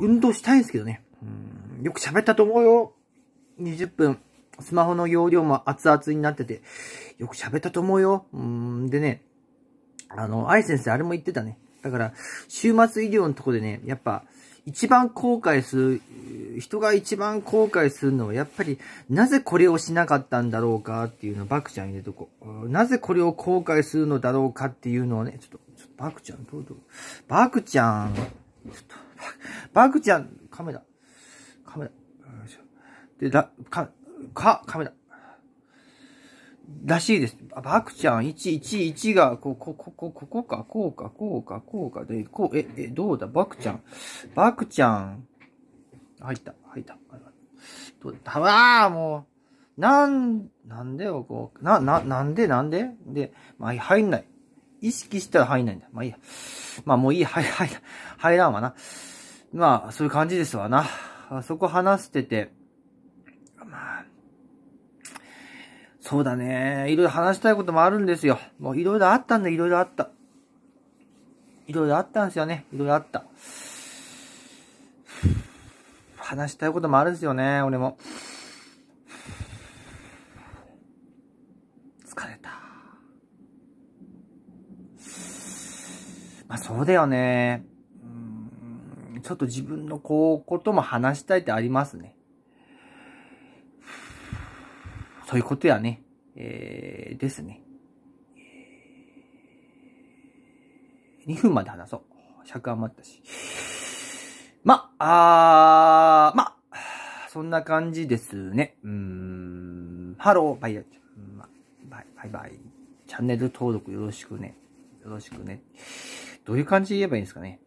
運動したいんですけどね。うんよく喋ったと思うよ。20分。スマホの容量も熱々になってて、よく喋ったと思うよ。うんでね、あの、愛先生あれも言ってたね。だから、週末医療のとこでね、やっぱ、一番後悔する、人が一番後悔するのは、やっぱり、なぜこれをしなかったんだろうかっていうのをバクちゃん入れとこう。なぜこれを後悔するのだろうかっていうのをね、ちょっと、ちょっとバクちゃん、どうぞ。バクちゃん、っと、バクちゃん、カメラ。カメラ。で、だ、か、か、カメラ。らしいです。バクちゃん、1、1、1が、ここ、こ、こ、ここか、こうか、こうか、こうか、で、こう、え、え、どうだ、バクちゃん。バクちゃん。入った、入った。どうだ、わー、もう、なん、なんでよ、こう、な、な、なんで、なんでで、まあ、入んない。意識したら入んないんだ。まあ、いいや。まあもういい、はい、はい、入らんわな。まあ、そういう感じですわな。あそこ話してて、まあ、そうだね。いろいろ話したいこともあるんですよ。もういろいろあったんだ、いろいろあった。いろいろあったんですよね。いろいろあった。話したいこともあるんですよね、俺も。疲れた。まあそうだよね。うんちょっと自分のこう、ことも話したいってありますね。そういうことやね。えー、ですね。2分まで話そう。尺余ったし。ま、あー、ま、そんな感じですね。うん、ハロー、バイヤちバイバイ。チャンネル登録よろしくね。よろしくね。どういう感じで言えばいいんですかね。